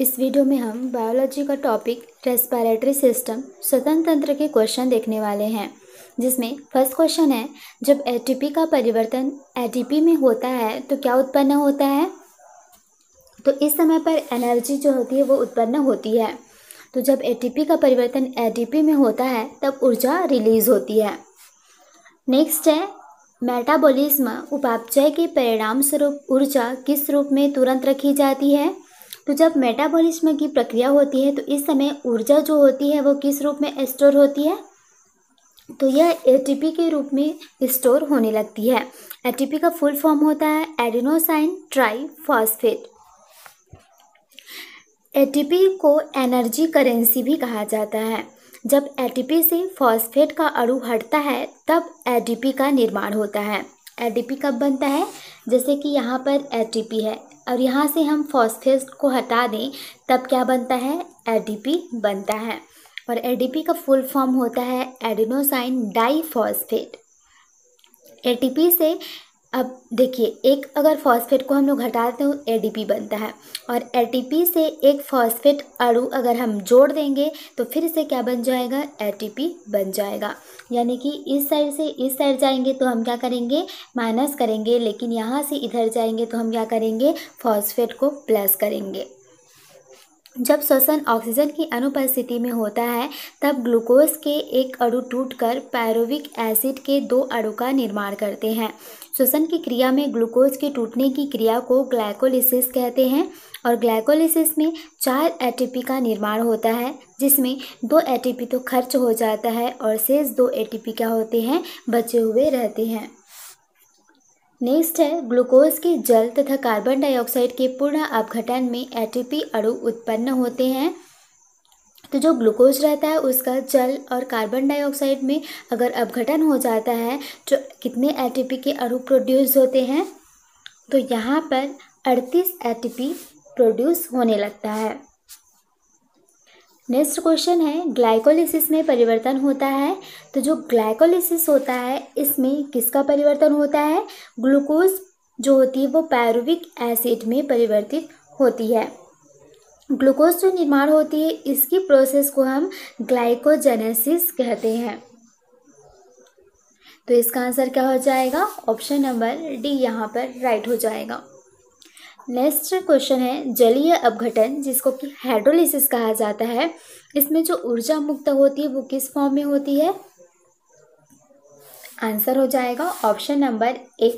इस वीडियो में हम बायोलॉजी का टॉपिक रेस्पिरेटरी सिस्टम स्वतंत्र तंत्र के क्वेश्चन देखने वाले हैं जिसमें फर्स्ट क्वेश्चन है जब एटीपी का परिवर्तन एटीपी में होता है तो क्या उत्पन्न होता है तो इस समय पर एनर्जी जो होती है वो उत्पन्न होती है तो जब एटीपी का परिवर्तन एटीपी में होता है तब ऊर्जा रिलीज होती है नेक्स्ट है मेटाबोलिज्म उपापचय के परिणाम स्वरूप ऊर्जा किस रूप में तुरंत रखी जाती है तो जब मेटाबॉलिज्म की प्रक्रिया होती है तो इस समय ऊर्जा जो होती है वो किस रूप में स्टोर होती है तो यह एटीपी के रूप में स्टोर होने लगती है एटीपी का फुल फॉर्म होता है एडिनोसाइन ट्राई फॉस्फेट एटीपी को एनर्जी करेंसी भी कहा जाता है जब एटीपी से फॉस्फेट का अणु हटता है तब एटीपी का निर्माण होता है एटीपी कब बनता है जैसे कि यहाँ पर एटीपी है और यहाँ से हम फॉस्फेट को हटा दें तब क्या बनता है एडीपी बनता है और एडीपी का फुल फॉर्म होता है एडिनोसाइन डाईफॉस्फेट एटीपी से अब देखिए एक अगर फॉस्फेट को हम लोग हटाते हैं तो ए बनता है और ए से एक फॉस्फेट अड़ू अगर हम जोड़ देंगे तो फिर से क्या बन जाएगा ए बन जाएगा यानी कि इस साइड से इस साइड जाएंगे तो हम क्या करेंगे माइनस करेंगे लेकिन यहाँ से इधर जाएंगे तो हम क्या करेंगे फॉस्फेट को प्लस करेंगे जब श्वसन ऑक्सीजन की अनुपस्थिति में होता है तब ग्लूकोज के एक अड़ू टूटकर पैरोविक एसिड के दो अड़ू का निर्माण करते हैं श्वसन की क्रिया में ग्लूकोज के टूटने की क्रिया को ग्लाइकोलिसिस कहते हैं और ग्लाइकोलिसिस में चार एटीपी का निर्माण होता है जिसमें दो एटीपी तो खर्च हो जाता है और शेष दो एटीपी क्या होते हैं बचे हुए रहते हैं नेक्स्ट है ग्लूकोज के जल तथा कार्बन डाइऑक्साइड के पूर्ण अपघटन में एटीपी अणु उत्पन्न होते हैं तो जो ग्लूकोज रहता है उसका जल और कार्बन डाइऑक्साइड में अगर अपघटन हो जाता है तो कितने एटीपी के अणु प्रोड्यूस होते हैं तो यहाँ पर अड़तीस एटीपी प्रोड्यूस होने लगता है नेक्स्ट क्वेश्चन है ग्लाइकोलिसिस में परिवर्तन होता है तो जो ग्लाइकोलिसिस होता है इसमें किसका परिवर्तन होता है ग्लूकोज जो होती है वो पैरुविक एसिड में परिवर्तित होती है ग्लूकोज जो निर्माण होती है इसकी प्रोसेस को हम ग्लाइकोजेनेसिस कहते हैं तो इसका आंसर क्या हो जाएगा ऑप्शन नंबर डी यहाँ पर राइट हो जाएगा नेक्स्ट क्वेश्चन है जलीय अपघटन जिसको कि हाइड्रोलिसिस कहा जाता है इसमें जो ऊर्जा मुक्त होती है वो किस फॉर्म में होती है आंसर हो जाएगा ऑप्शन नंबर ए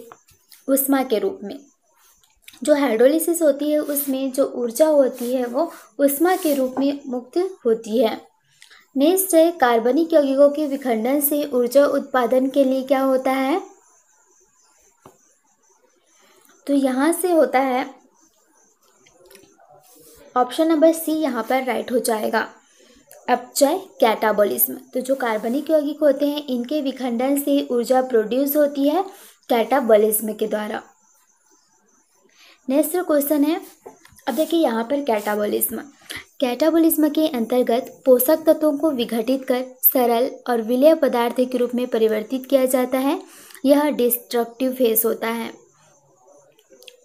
उष्मा के रूप में जो हाइड्रोलिसिस होती है उसमें जो ऊर्जा होती है वो उष्मा के रूप में मुक्त होती है नेक्स्ट है कार्बनिक यौगिकों के विखंडन से ऊर्जा उत्पादन के लिए क्या होता है तो यहाँ से होता है ऑप्शन नंबर सी यहाँ पर राइट हो जाएगा अपचय कैटाबॉलिज्म तो जो कार्बनिक यौगिक होते हैं इनके विखंडन से ऊर्जा प्रोड्यूस होती है कैटाबॉलिज्म के द्वारा नेक्स्ट क्वेश्चन है अब देखिए यहाँ पर कैटाबॉलिज्म कैटाबॉलिज्म के अंतर्गत पोषक तत्वों को विघटित कर सरल और विलय पदार्थ के रूप में परिवर्तित किया जाता है यह डिस्ट्रक्टिव फेस होता है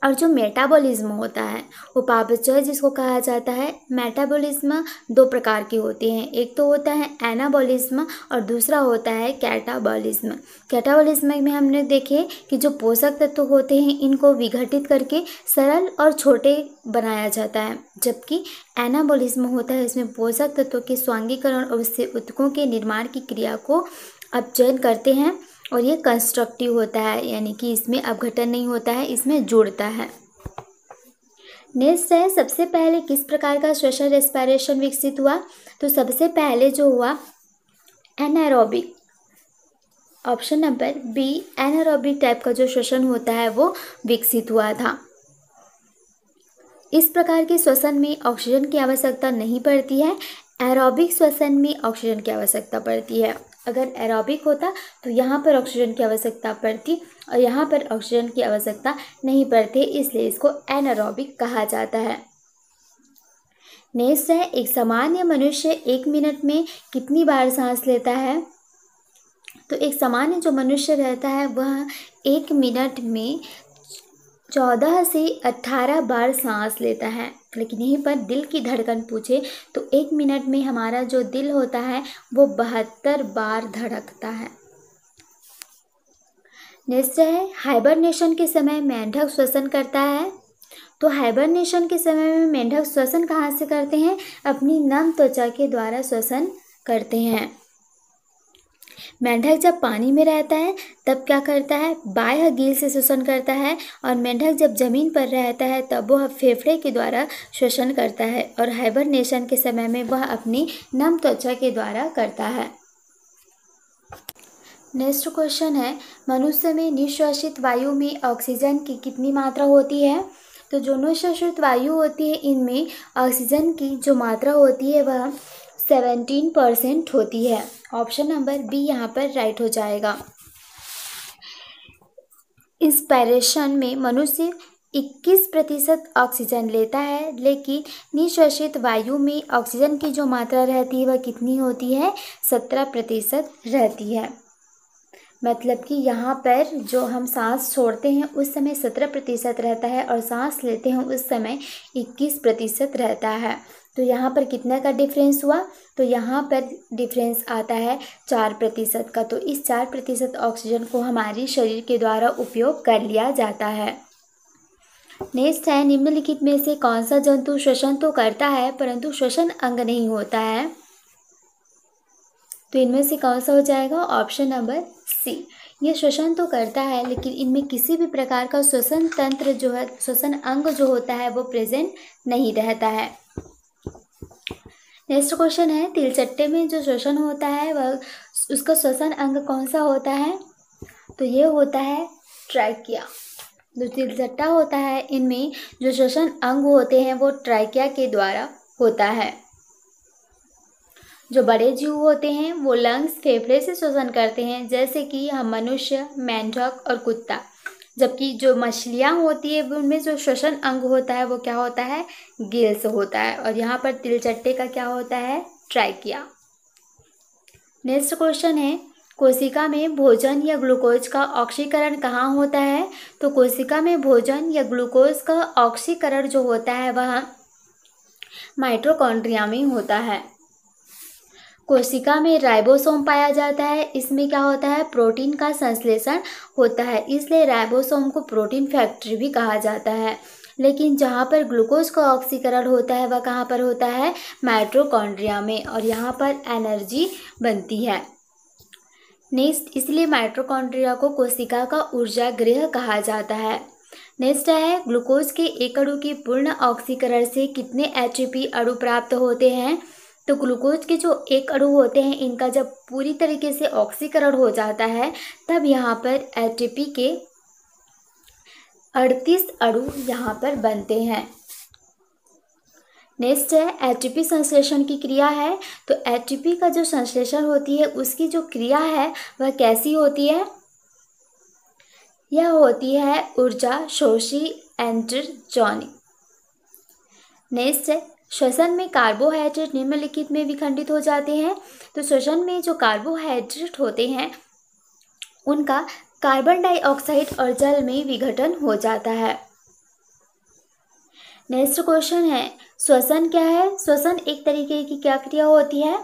और जो मेटाबॉलिज्म होता है उपापचय जिसको कहा जाता है मेटाबॉलिज्म दो प्रकार की होती हैं एक तो होता है एनाबॉलिज्म और दूसरा होता है कैटाबॉलिज्म कैटाबॉलिज्म में हमने देखे कि जो पोषक तत्व होते हैं इनको विघटित करके सरल और छोटे बनाया जाता है जबकि एनाबॉलिज्म होता है इसमें पोषक तत्वों के स्वांगीकरण और उससे उत्कों के निर्माण की क्रिया को अपचयन करते हैं और ये कंस्ट्रक्टिव होता है यानी कि इसमें अपघटन नहीं होता है इसमें जुड़ता है नेक्स्ट है सबसे पहले किस प्रकार का श्वसन रेस्पायरेशन विकसित हुआ तो सबसे पहले जो हुआ anaerobic option number B anaerobic type का जो श्वसन होता है वो विकसित हुआ था इस प्रकार के श्वसन में ऑक्सीजन की आवश्यकता नहीं पड़ती है एरोबिक श्वसन में ऑक्सीजन की आवश्यकता पड़ती है अगर एरोबिक होता तो यहाँ पर ऑक्सीजन की आवश्यकता पड़ती और यहाँ पर ऑक्सीजन की आवश्यकता नहीं पड़ती इसलिए इसको एनारोबिक कहा जाता है नेक्स्ट है एक सामान्य मनुष्य एक मिनट में कितनी बार सांस लेता है तो एक सामान्य जो मनुष्य रहता है वह एक मिनट में चौदह से अट्ठारह बार सांस लेता है लेकिन यहीं पर दिल की धड़कन पूछे तो एक मिनट में हमारा जो दिल होता है वो बहत्तर बार धड़कता है नेक्स्ट है हाइबरनेशन के समय मेंढक श्वसन करता है तो हाइबरनेशन के समय में मेंढक श्वसन कहाँ से करते हैं अपनी नम त्वचा के द्वारा श्वसन करते हैं मेंढक जब पानी में रहता है तब क्या करता है बाह्य गील से शोषण करता है और मेंढक जब जमीन पर रहता है तब वह फेफड़े के द्वारा शोषण करता है और हाइबरनेशन के समय में वह अपनी नम त्वचा के द्वारा करता है नेक्स्ट क्वेश्चन है मनुष्य में निश्वासित वायु में ऑक्सीजन की कितनी मात्रा होती है तो जो निश्वासित वायु होती है इनमें ऑक्सीजन की जो मात्रा होती है वह सेवेंटीन परसेंट होती है ऑप्शन नंबर बी यहाँ पर राइट हो जाएगा इंस्पायरेशन में मनुष्य 21 प्रतिशत ऑक्सीजन लेता है लेकिन निश्वसित वायु में ऑक्सीजन की जो मात्रा रहती है वह कितनी होती है 17 प्रतिशत रहती है मतलब कि यहाँ पर जो हम सांस छोड़ते हैं उस समय सत्रह प्रतिशत रहता है और सांस लेते हैं उस समय इक्कीस प्रतिशत रहता है तो यहाँ पर कितना का डिफरेंस हुआ तो यहाँ पर डिफरेंस आता है चार प्रतिशत का तो इस चार प्रतिशत ऑक्सीजन को हमारे शरीर के द्वारा उपयोग कर लिया जाता है नेक्स्ट है निम्नलिखित में से कौन सा जंतु श्वसन तो करता है परंतु श्वसन अंग नहीं होता है तो इनमें से कौन सा हो जाएगा ऑप्शन नंबर सी ये श्वसन तो करता है लेकिन इनमें किसी भी प्रकार का श्वसन तंत्र जो है श्वसन अंग जो होता है वो प्रेजेंट नहीं रहता है नेक्स्ट क्वेश्चन है तिलचट्टे में जो श्वसन होता है वह उसका श्वसन अंग कौन सा होता है तो ये होता है ट्राइकिया जो तिलचट्टा होता है इनमें जो श्वसन अंग होते हैं वो ट्राइकिया के द्वारा होता है जो बड़े जीव होते हैं वो लंग्स फेफड़े से श्वसन करते हैं जैसे कि हम मनुष्य मेंढक और कुत्ता जबकि जो मछलियाँ होती है उनमें जो श्वसन अंग होता है वो क्या होता है गिल्स होता है और यहाँ पर तिलचट्टे का क्या होता है ट्राइकिया नेक्स्ट क्वेश्चन है कोशिका में भोजन या ग्लूकोज का ऑक्सीकरण कहाँ होता है तो कोशिका में भोजन या ग्लूकोज का ऑक्सीकरण जो होता है वह माइट्रोकॉन्ड्रिया में होता है कोशिका में राइबोसोम पाया जाता है इसमें क्या होता है प्रोटीन का संश्लेषण होता है इसलिए राइबोसोम को प्रोटीन फैक्ट्री भी कहा जाता है लेकिन जहाँ पर ग्लूकोज का ऑक्सीकरण होता है वह कहाँ पर होता है माइट्रोकॉन्ड्रिया में और यहाँ पर एनर्जी बनती है नेक्स्ट इसलिए माइट्रोकॉन्ड्रिया को कोशिका का ऊर्जा गृह कहा जाता है नेक्स्ट है ग्लूकोज के एक अड़ु के पूर्ण ऑक्सीकरण से कितने एच अणु प्राप्त होते हैं तो ग्लूकोज के जो एक अड़ु होते हैं इनका जब पूरी तरीके से ऑक्सीकरण हो जाता है तब यहाँ पर एटीपी के अड़तीस अड़ु यहाँ पर बनते हैं नेक्स्ट है एटीपी संश्लेषण की क्रिया है तो एटीपी का जो संश्लेषण होती है उसकी जो क्रिया है वह कैसी होती है यह होती है ऊर्जा शोषी एंट्रजॉनिक नेक्स्ट है श्वसन में कार्बोहाइड्रेट निम्नलिखित में विखंडित हो जाते हैं तो श्वसन में जो कार्बोहाइड्रेट होते हैं उनका कार्बन डाइऑक्साइड और जल में विघटन हो जाता है नेक्स्ट क्वेश्चन है श्वसन क्या है श्वसन एक तरीके की क्या क्रिया होती है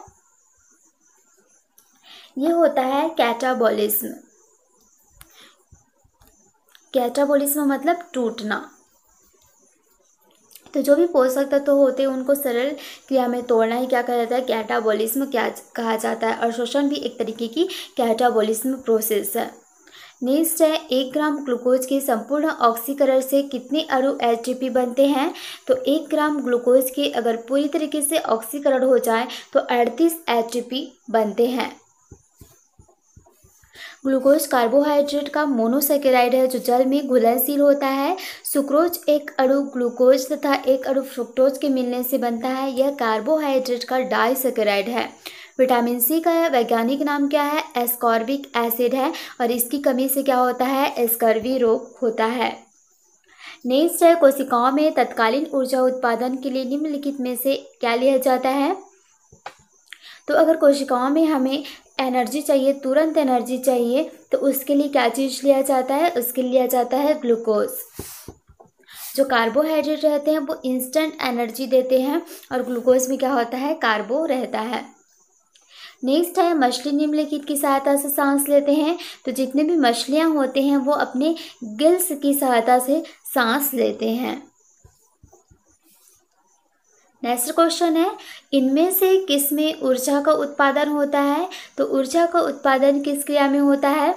ये होता है कैटाबॉलिज्म कैटाबॉलिज्म मतलब टूटना तो जो भी पोषक तत्व तो होते हैं उनको सरल क्रिया में तोड़ना ही क्या कहा जाता है कैटाबोलिज्म क्या कहा जाता है और शोषण भी एक तरीके की कैटाबोलिस्म प्रोसेस है नेक्स्ट है एक ग्राम ग्लूकोज के संपूर्ण ऑक्सीकरण से कितने अणु एच बनते हैं तो एक ग्राम ग्लूकोज के अगर पूरी तरीके से ऑक्सीकरण हो जाए तो अड़तीस एच बनते हैं ग्लूकोज कार्बोहाइड्रेट का मोनोसेकेराइड है जो जल में घुलनशील होता है सुक्रोज एक अणु ग्लूकोज तथा एक अणु फ्रुक्टोज के मिलने से बनता है यह कार्बोहाइड्रेट का डाइसेकेराइड है विटामिन सी का वैज्ञानिक नाम क्या है एस्कॉर्बिक एसिड है और इसकी कमी से क्या होता है एस्कर्वी रोग होता है नेक्स्ट है कोशिकाओं में तत्कालीन ऊर्जा उत्पादन के लिए निम्नलिखित में से क्या लिया जाता है तो अगर कोशिकाओं में हमें एनर्जी चाहिए तुरंत एनर्जी चाहिए तो उसके लिए क्या चीज़ लिया जाता है उसके लिए लिया जाता है ग्लूकोज जो कार्बोहाइड्रेट रहते हैं वो इंस्टेंट एनर्जी देते हैं और ग्लूकोज में क्या होता है कार्बो रहता है नेक्स्ट है मछली निम्नलिखित की सहायता से सांस लेते हैं तो जितने भी मछलियाँ होते हैं वो अपने गिल्स की सहायता से सांस लेते हैं नेक्स्ट क्वेश्चन है इनमें से किस में ऊर्जा का उत्पादन होता है तो ऊर्जा का उत्पादन किस क्रिया में होता है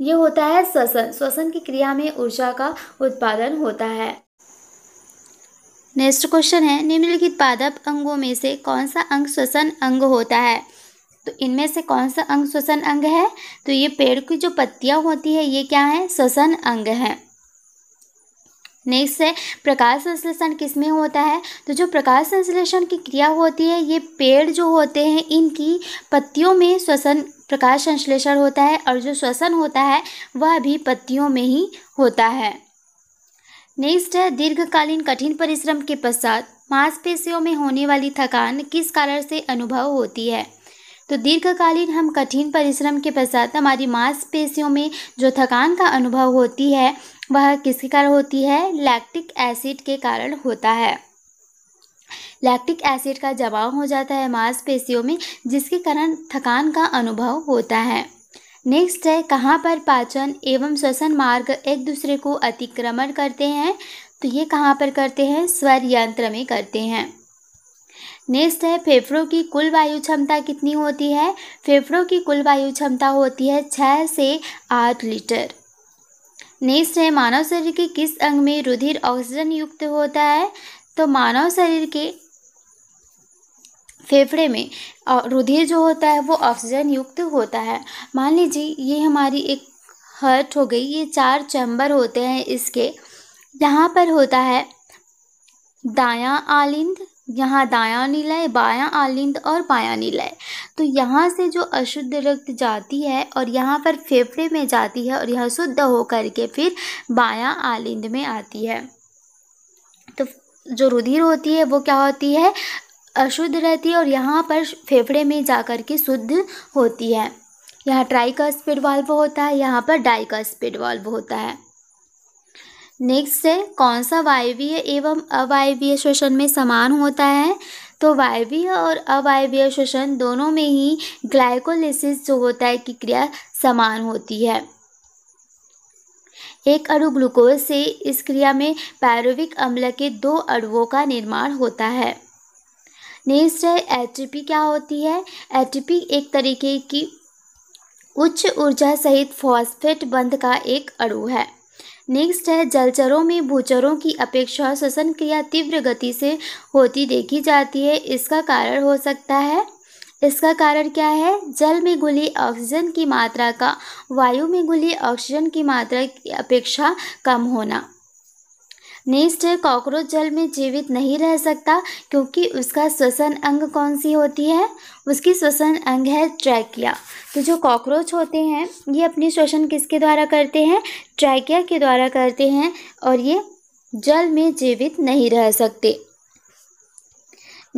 ये होता है श्वसन श्वसन की क्रिया में ऊर्जा का उत्पादन होता है नेक्स्ट क्वेश्चन है निम्नलिखित पादप अंगों में से कौन सा अंग श्वसन अंग होता है तो इनमें से कौन सा अंग श्वसन अंग है तो ये पेड़ की जो पत्तियां होती है ये क्या है श्वसन अंग है नेक्स्ट है प्रकाश संश्लेषण किस में होता है तो जो प्रकाश संश्लेषण की क्रिया होती है ये पेड़ जो होते हैं इनकी पत्तियों में श्वसन प्रकाश संश्लेषण होता है और जो श्वसन होता है वह भी पत्तियों में ही होता है नेक्स्ट है दीर्घकालीन कठिन परिश्रम के पश्चात मांसपेशियों में होने वाली थकान किस कारण से अनुभव होती है तो दीर्घकालीन हम कठिन परिश्रम के पश्चात हमारी मांसपेशियों में जो थकान का अनुभव होती है वह किसके कारण होती है लैक्टिक एसिड के कारण होता है लैक्टिक एसिड का जमाव हो जाता है मांसपेशियों में जिसके कारण थकान का अनुभव होता है नेक्स्ट है कहाँ पर पाचन एवं श्वसन मार्ग एक दूसरे को अतिक्रमण करते हैं तो ये कहाँ पर करते हैं स्वर यंत्र में करते हैं नेक्स्ट है फेफड़ों की कुल वायु क्षमता कितनी होती है फेफड़ों की कुल वायु क्षमता होती है छः से आठ लीटर नेक्स्ट है मानव शरीर के किस अंग में रुधिर ऑक्सीजन युक्त होता है तो मानव शरीर के फेफड़े में रुधिर जो होता है वो ऑक्सीजन युक्त होता है मान लीजिए ये हमारी एक हर्ट हो गई ये चार चैम्बर होते हैं इसके यहाँ पर होता है दायां आलिंद यहाँ दायां निलय बायां आलिंद और बायां निलय तो यहाँ से जो अशुद्ध रक्त जाती है और यहाँ पर फेफड़े में जाती है और यह शुद्ध होकर के फिर बायां आलिंद में आती है तो जो रुधिर होती है वो क्या होती है अशुद्ध रहती है और यहाँ पर फेफड़े में जाकर के शुद्ध होती है यहाँ ट्राई का स्पीड वाल्व होता है यहाँ पर डाई का स्पीड वाल्व होता है नेक्स्ट है कौन सा वायवीय एवं अवायवीय श्वसन में समान होता है तो वायवीय और अवायवीय श्वसन दोनों में ही ग्लाइकोलिसिस जो होता है की क्रिया समान होती है एक अणु ग्लूकोज से इस क्रिया में पैरोविक अम्ल के दो अणुओं का निर्माण होता है नेक्स्ट है एटीपी क्या होती है एटीपी एक तरीके की उच्च ऊर्जा सहित फॉस्फेट बंध का एक अणु है नेक्स्ट है जलचरों में भूचरों की अपेक्षा श्वसन क्रिया तीव्र गति से होती देखी जाती है इसका कारण हो सकता है इसका कारण क्या है जल में घुली ऑक्सीजन की मात्रा का वायु में घुली ऑक्सीजन की मात्रा की अपेक्षा कम होना नेक्स्ट है कॉकरोच जल में जीवित नहीं रह सकता क्योंकि उसका श्वसन अंग कौन सी होती है उसकी श्वसन अंग है ट्रैकिया तो जो कॉकरोच होते हैं ये अपनी श्वसन किसके द्वारा करते हैं ट्रैकिया के द्वारा करते हैं और ये जल में जीवित नहीं रह सकते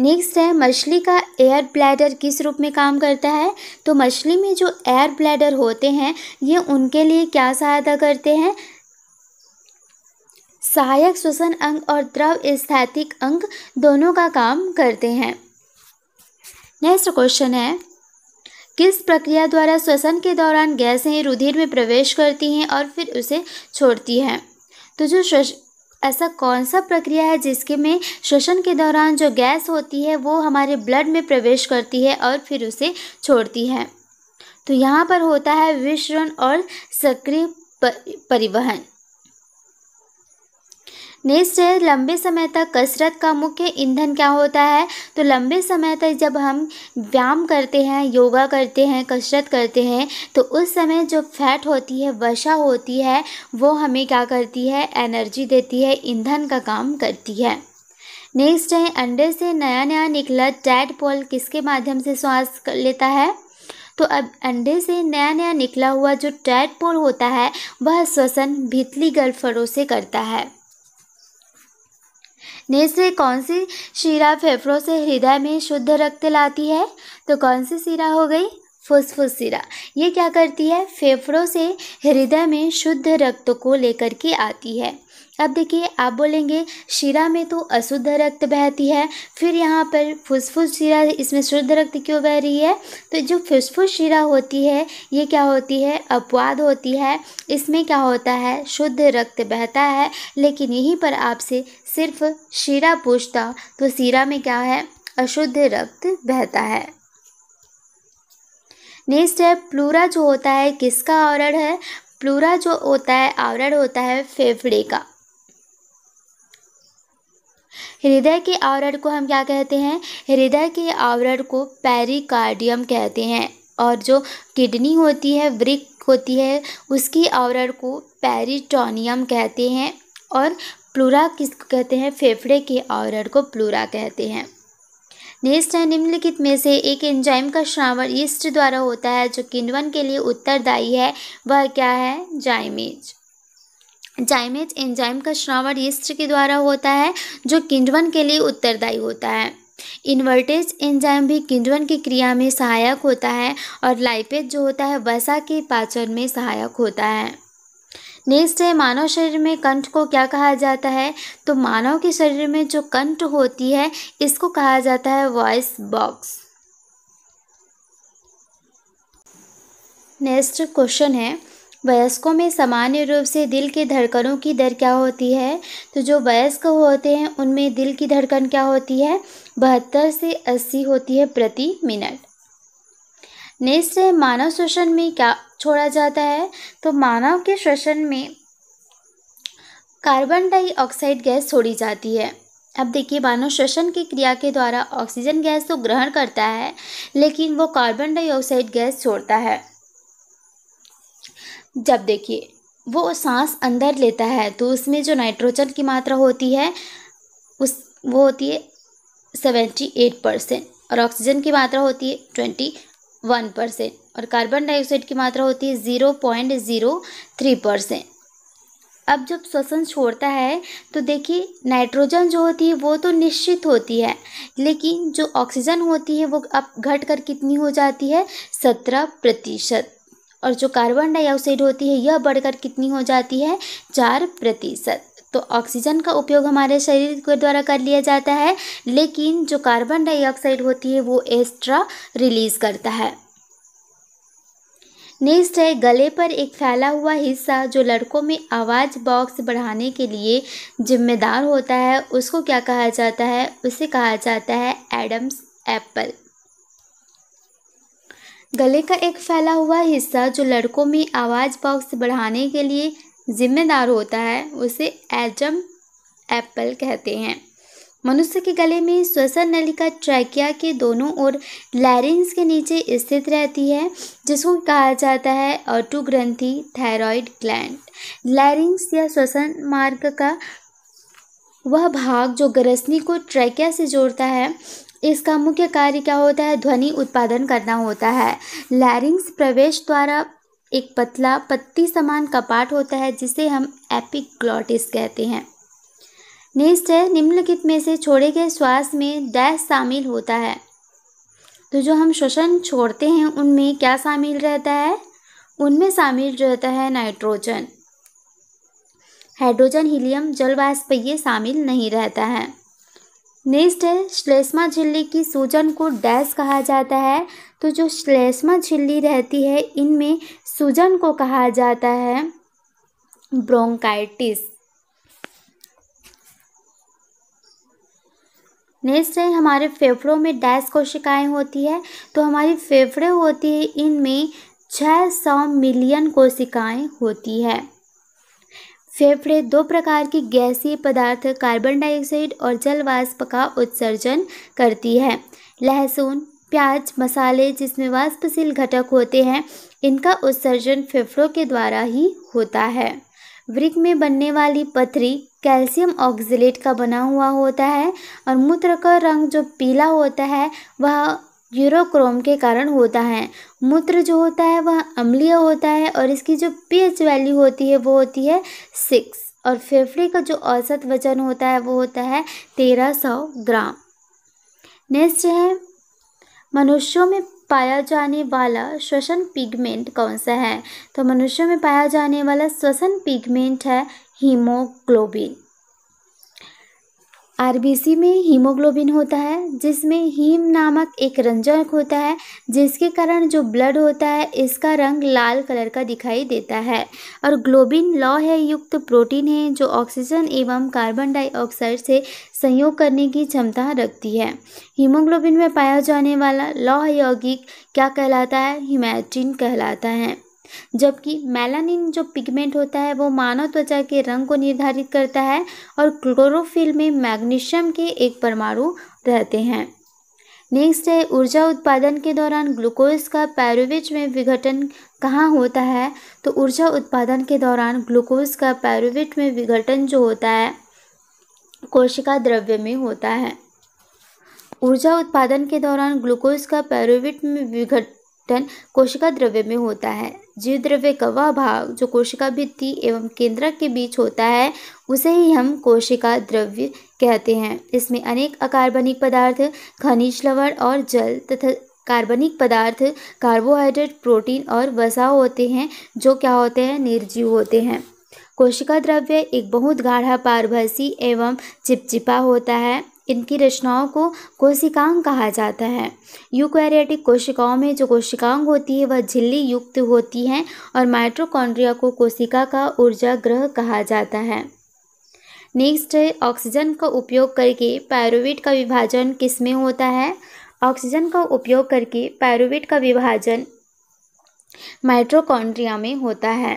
नेक्स्ट है मछली का एयर ब्लैडर किस रूप में काम करता है तो मछली में जो एयर ब्लैडर होते हैं ये उनके लिए क्या सहायता करते हैं सहायक श्वसन अंग और द्रव स्थैतिक अंग दोनों का काम करते हैं नेक्स्ट क्वेश्चन है किस प्रक्रिया द्वारा श्वसन के दौरान गैसें रुधिर में प्रवेश करती हैं और फिर उसे छोड़ती हैं तो जो श्वस ऐसा कौन सा प्रक्रिया है जिसके में श्वसन के दौरान जो गैस होती है वो हमारे ब्लड में प्रवेश करती है और फिर उसे छोड़ती है तो यहाँ पर होता है विश्रण और सक्रिय परिवहन नेक्स्ट है लंबे समय तक कसरत का मुख्य ईंधन क्या होता है तो लंबे समय तक जब हम व्यायाम करते हैं योगा करते हैं कसरत करते हैं तो उस समय जो फैट होती है वसा होती है वो हमें क्या करती है एनर्जी देती है ईंधन का काम करती है नेक्स्ट है अंडे से नया नया निकला पोल किसके माध्यम से श्वास कर लेता है तो अब अंडे से नया नया निकला हुआ जो पोल होता है वह श्वसन भितली गलफड़ों से करता है नेस्ले कौन सी शीरा फेफड़ों से हृदय में शुद्ध रक्त लाती है तो कौन सी शीरा हो गई फुसफुस सिरा ये क्या करती है फेफड़ों से हृदय में शुद्ध रक्त को लेकर के आती है अब देखिए आप बोलेंगे शिरा में तो अशुद्ध रक्त बहती है फिर यहाँ पर फुसफुस शिरा इसमें शुद्ध रक्त क्यों बह रही है तो जो फुसफुस शिरा होती है ये क्या होती है अपवाद होती है इसमें क्या होता है शुद्ध रक्त बहता है लेकिन यहीं पर आपसे सिर्फ शिरा पूछता तो शिरा में क्या है अशुद्ध रक्त बहता है नेक्स्ट है प्लूरा जो होता है किसका आवरण है प्लूरा जो होता है आवरण होता है फेफड़े का हृदय के आवरण को हम क्या कहते हैं हृदय के आवरण को पेरिकार्डियम कहते हैं और जो किडनी होती है वृक होती है उसकी आवरण को पेरिटोनियम कहते हैं और प्लूरा किसको कहते हैं फेफड़े के आवरण को प्लूरा कहते हैं नेक्स्ट है निम्नलिखित में से एक एंजाइम का श्रावण ईस्ट द्वारा होता है जो किण्वन के लिए उत्तरदायी है वह क्या है जाइमेज जाइमेज एंजाइम का श्रावण यस्त्र के द्वारा होता है जो किंडवन के लिए उत्तरदायी होता है इन्वर्टेज एंजाइम भी किंडवन की क्रिया में सहायक होता है और लाइपेज जो होता है वसा के पाचन में सहायक होता है नेक्स्ट है मानव शरीर में कंठ को क्या कहा जाता है तो मानव के शरीर में जो कंठ होती है इसको कहा जाता है वॉइस बॉक्स नेक्स्ट क्वेश्चन है वयस्कों में सामान्य रूप से दिल के धड़कनों की दर क्या होती है तो जो वयस्क होते हैं उनमें दिल की धड़कन क्या होती है बहत्तर से अस्सी होती है प्रति मिनट नेक्स्ट है मानव शोषण में क्या छोड़ा जाता है तो मानव के श्वसन में कार्बन डाइऑक्साइड गैस छोड़ी जाती है अब देखिए मानव श्वसन की क्रिया के द्वारा ऑक्सीजन गैस तो ग्रहण करता है लेकिन वो कार्बन डाइऑक्साइड गैस छोड़ता है जब देखिए वो सांस अंदर लेता है तो उसमें जो नाइट्रोजन की मात्रा होती है उस वो होती है सेवेंटी एट परसेंट और ऑक्सीजन की मात्रा होती है ट्वेंटी वन परसेंट और कार्बन डाइऑक्साइड की मात्रा होती है zero point zero three percent अब जब श्वसन छोड़ता है तो देखिए नाइट्रोजन जो होती है वो तो निश्चित होती है लेकिन जो ऑक्सीजन होती है वो अब घट कर कितनी हो जाती है सत्रह प्रतिशत और जो कार्बन डाइऑक्साइड होती है यह बढ़कर कितनी हो जाती है चार प्रतिशत तो ऑक्सीजन का उपयोग हमारे शरीर के द्वारा कर लिया जाता है लेकिन जो कार्बन डाइऑक्साइड होती है वो एक्स्ट्रा रिलीज करता है नेक्स्ट है गले पर एक फैला हुआ हिस्सा जो लड़कों में आवाज़ बॉक्स बढ़ाने के लिए जिम्मेदार होता है उसको क्या कहा जाता है उसे कहा जाता है एडम्स एप्पल गले का एक फैला हुआ हिस्सा जो लड़कों में आवाज़ बॉक्स बढ़ाने के लिए जिम्मेदार होता है उसे एजम एप्पल कहते हैं मनुष्य के गले में श्वसन नलिका ट्रैकिया के दोनों ओर लैरिंग्स के नीचे स्थित रहती है जिसको कहा जाता है ऑटो थायराइड ग्लैंड लैरिंग्स या श्वसन मार्ग का वह भाग जो ग्रसनी को ट्रैकिया से जोड़ता है इसका मुख्य कार्य क्या होता है ध्वनि उत्पादन करना होता है लैरिंग्स प्रवेश द्वारा एक पतला पत्ती समान कपाट होता है जिसे हम एपिग्लॉटिस कहते हैं नेक्स्ट है निम्नलिखित में से छोड़े गए श्वास में डैश शामिल होता है तो जो हम श्वसन छोड़ते हैं उनमें क्या शामिल रहता है उनमें शामिल रहता है नाइट्रोजन हाइड्रोजन हीलियम जलवाष्प ये शामिल नहीं रहता है नेक्स्ट है श्लेष्मा झिल्ली की सूजन को डैश कहा जाता है तो जो श्लेष्मा झिल्ली रहती है इनमें सूजन को कहा जाता है ब्रोंकाइटिस नेक्स्ट है हमारे फेफड़ों में डैश कोशिकाएं होती है तो हमारी फेफड़े होती है इनमें छः सौ मिलियन कोशिकाएं होती है फेफड़े दो प्रकार के गैसीय पदार्थ कार्बन डाइऑक्साइड और जलवाष्प का उत्सर्जन करती है लहसुन प्याज मसाले जिसमें वाष्पशील घटक होते हैं इनका उत्सर्जन फेफड़ों के द्वारा ही होता है वृक्ष में बनने वाली पथरी कैल्शियम ऑक्सीलेट का बना हुआ होता है और मूत्र का रंग जो पीला होता है वह यूरोक्रोम के कारण होता है मूत्र जो होता है वह अम्लीय होता है और इसकी जो पीएच वैल्यू होती है वो होती है सिक्स और फेफड़े का जो औसत वजन होता है वो होता है तेरह सौ ग्राम नेक्स्ट है मनुष्यों में पाया जाने वाला श्वसन पिगमेंट कौन सा है तो मनुष्यों में पाया जाने वाला श्वसन पिगमेंट है हीमोग्लोबिन आरबीसी में हीमोग्लोबिन होता है जिसमें हीम नामक एक रंजक होता है जिसके कारण जो ब्लड होता है इसका रंग लाल कलर का दिखाई देता है और ग्लोबिन लौ है युक्त प्रोटीन है जो ऑक्सीजन एवं कार्बन डाइऑक्साइड से संयोग करने की क्षमता रखती है हीमोग्लोबिन में पाया जाने वाला लौह यौगिक क्या कहलाता है हिमैटिन कहलाता है जबकि मेलानिन जो पिगमेंट होता है वो मानव त्वचा के रंग को निर्धारित करता है और क्लोरोफिल में मैग्नीशियम के एक परमाणु रहते हैं नेक्स्ट है ऊर्जा उत्पादन के दौरान ग्लूकोज का पैरोवेज में विघटन कहाँ होता है तो ऊर्जा उत्पादन के दौरान ग्लूकोज का पैरोवेट में विघटन जो होता है कोशिका द्रव्य में होता है ऊर्जा उत्पादन के दौरान ग्लूकोज का पैरोविट में विघट टन कोशिका द्रव्य में होता है जीव द्रव्य का वह भाग जो कोशिका भित्ति एवं केंद्रक के बीच होता है उसे ही हम कोशिका द्रव्य कहते हैं इसमें अनेक अकार्बनिक पदार्थ खनिज लवण और जल तथा कार्बनिक पदार्थ कार्बोहाइड्रेट प्रोटीन और वसा होते हैं जो क्या होते हैं निर्जीव होते हैं कोशिका द्रव्य एक बहुत गाढ़ा पारभसी एवं चिपचिपा होता है इनकी रचनाओं को कोशिकांग कहा जाता है यूकैरियोटिक कोशिकाओं में जो कोशिकांग होती है वह झिल्ली युक्त होती हैं और माइट्रोकॉन्ड्रिया को कोशिका का ऊर्जा ग्रह कहा जाता है नेक्स्ट ऑक्सीजन का उपयोग करके पैरोविट का विभाजन किस में होता है ऑक्सीजन का उपयोग करके पैरोविट का विभाजन माइट्रोकॉन्ड्रिया में होता है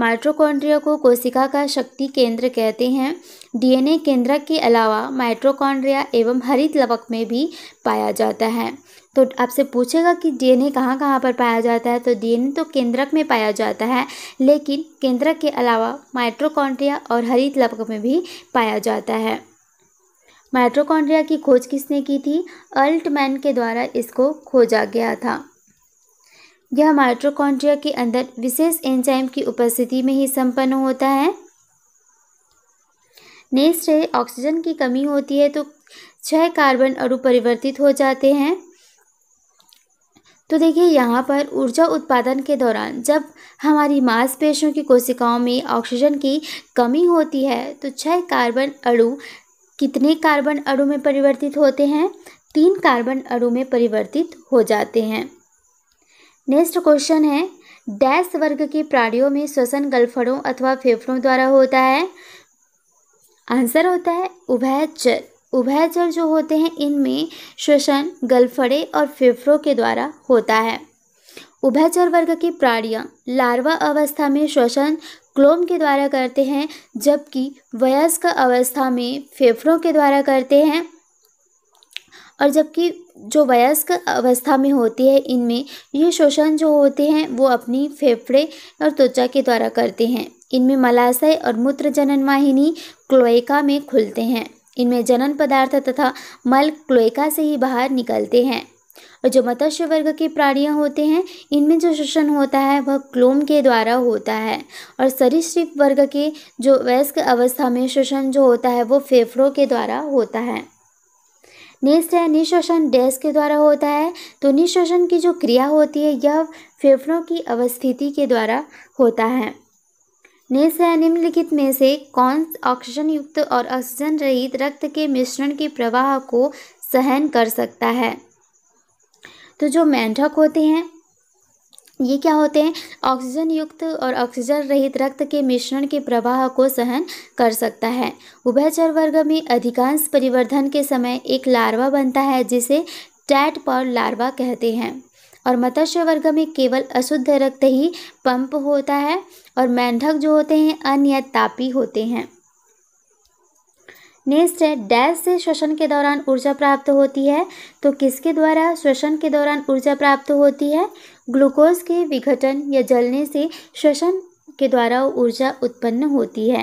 माइट्रोकॉन्ड्रिया को कोशिका का शक्ति केंद्र कहते हैं डीएनए केंद्रक के अलावा माइट्रोकॉन्ड्रिया एवं हरित लवक में भी पाया जाता है तो आपसे पूछेगा कि डीएनए कहाँ कहाँ पर पाया जाता है तो डीएनए तो केंद्रक में पाया जाता है लेकिन केंद्रक के अलावा माइट्रोकॉन्ड्रिया और हरित लवक में भी पाया जाता है माइट्रोकॉन्ड्रिया की खोज किसने की थी अल्टमैन के द्वारा इसको खोजा गया था यह माइट्रोकॉन्ड्रिया के अंदर विशेष एंजाइम की उपस्थिति में ही संपन्न होता है नेक्स्ट है ऑक्सीजन की कमी होती है तो छह कार्बन अणु परिवर्तित हो जाते हैं तो देखिए यहाँ पर ऊर्जा उत्पादन के दौरान जब हमारी मांसपेशियों की कोशिकाओं में ऑक्सीजन की कमी होती है तो छह कार्बन अणु कितने कार्बन अणु में परिवर्तित होते हैं तीन कार्बन अणु में परिवर्तित हो जाते हैं नेक्स्ट क्वेश्चन है डैश वर्ग के प्राणियों में श्वसन गलफड़ों अथवा फेफड़ों द्वारा होता है आंसर होता है उभयचर उभयचर जो होते हैं इनमें श्वसन गलफड़े और फेफड़ों के द्वारा होता है उभयचर वर्ग के प्राणियाँ लार्वा अवस्था में श्वसन क्लोम के द्वारा करते हैं जबकि वयस्क अवस्था में फेफड़ों के द्वारा करते हैं और जबकि जो वयस्क अवस्था में होती है इनमें ये शोषण जो होते हैं वो अपनी फेफड़े और त्वचा के द्वारा करते हैं इनमें मलाशय और मूत्र जनन वाहिनी क्लोएका में खुलते हैं इनमें जनन पदार्थ तथा मल क्लोएका से ही बाहर निकलते हैं और जो मत्स्य वर्ग के प्राणियाँ होते हैं इनमें जो शोषण होता है वह क्लोम के द्वारा होता है और सरीसृप वर्ग के जो वयस्क अवस्था में शोषण जो होता है वो फेफड़ों के द्वारा होता है नेक्स्ट है निश्वसन डैश के द्वारा होता है तो निश्वसन की जो क्रिया होती है यह फेफड़ों की अवस्थिति के द्वारा होता है नेक्स्ट है निम्नलिखित में से कौन ऑक्सीजन युक्त और ऑक्सीजन रहित रक्त के मिश्रण के प्रवाह को सहन कर सकता है तो जो मेंढक होते हैं ये क्या होते हैं ऑक्सीजन युक्त और ऑक्सीजन रहित रक्त के मिश्रण के प्रवाह को सहन कर सकता है उभयचर वर्ग में अधिकांश परिवर्धन के समय एक लार्वा बनता है जिसे टैट पॉल लार्वा कहते हैं और मत्स्य वर्ग में केवल अशुद्ध रक्त ही पंप होता है और मेंढक जो होते हैं अन्य तापी होते हैं नेक्स्ट है डैश से श्वसन के दौरान ऊर्जा प्राप्त होती है तो किसके द्वारा श्वसन के दौरान ऊर्जा प्राप्त होती है ग्लूकोज के विघटन या जलने से श्वसन के द्वारा ऊर्जा उत्पन्न होती है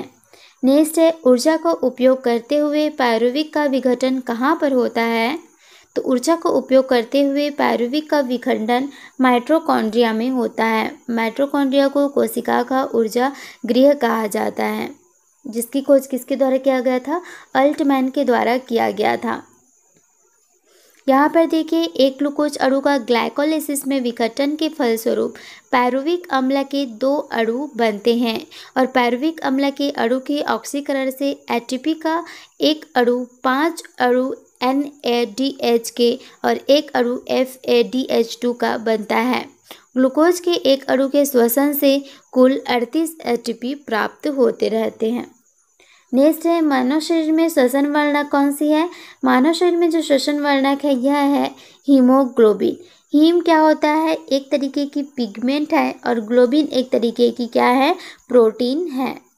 नेक्स्ट है ऊर्जा का उपयोग करते हुए पायरुविक का विघटन कहाँ पर होता है तो ऊर्जा का उपयोग करते हुए पैरुविक का विखंडन माइट्रोकॉन्ड्रिया में होता है माइट्रोकॉन्ड्रिया को कोशिका का ऊर्जा गृह कहा जाता है जिसकी खोज किसके द्वारा किया गया था अल्टमैन के द्वारा किया गया था यहाँ पर देखिए एक ग्लूकोज अणु का ग्लाइकोलिसिस में विघटन के फलस्वरूप पैरुविक अम्ल के दो अणु बनते हैं और पैरुविक अम्ल के अणु के ऑक्सीकरण से एटीपी का एक अणु पांच अणु एन ए डी एच के और एक अणु F A D H two का बनता है ग्लूकोज के एक अणु के श्वसन से कुल अड़तीस एटीपी प्राप्त होते रहते हैं नेक्स्ट है मानव शरीर में श्वसन वर्णक कौन सी है मानव शरीर में जो श्वसन वर्णक है यह है हीमोग्लोबिन हीम क्या होता है एक तरीके की पिगमेंट है और ग्लोबिन एक तरीके की क्या है प्रोटीन है